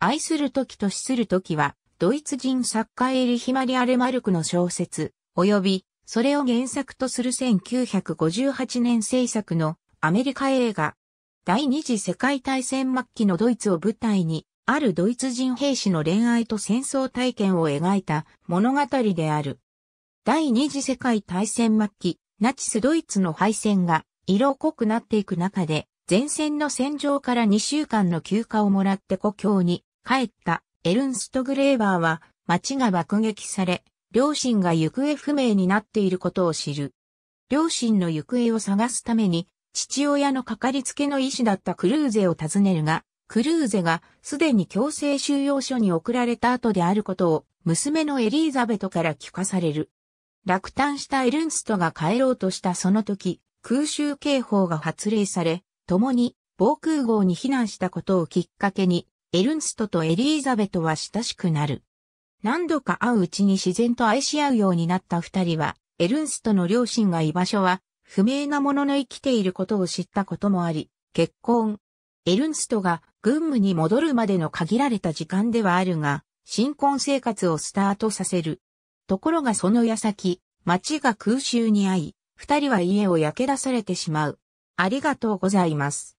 愛する時と死する時は、ドイツ人作家エリヒマリ・アレマルクの小説、及び、それを原作とする1958年制作のアメリカ映画。第二次世界大戦末期のドイツを舞台に、あるドイツ人兵士の恋愛と戦争体験を描いた物語である。第二次世界大戦末期、ナチスドイツの敗戦が色濃くなっていく中で、前線の戦場から2週間の休暇をもらって故郷に帰ったエルンスト・グレーバーは町が爆撃され、両親が行方不明になっていることを知る。両親の行方を探すために、父親のかかりつけの医師だったクルーゼを訪ねるが、クルーゼがすでに強制収容所に送られた後であることを娘のエリーザベトから聞かされる。落胆したエルンストが帰ろうとしたその時、空襲警報が発令され、共に防空壕に避難したことをきっかけにエルンストとエリーザベトは親しくなる。何度か会ううちに自然と愛し合うようになった二人は、エルンストの両親が居場所は、不明なものの生きていることを知ったこともあり、結婚。エルンストが軍務に戻るまでの限られた時間ではあるが、新婚生活をスタートさせる。ところがその矢先、町が空襲に遭い、二人は家を焼け出されてしまう。ありがとうございます。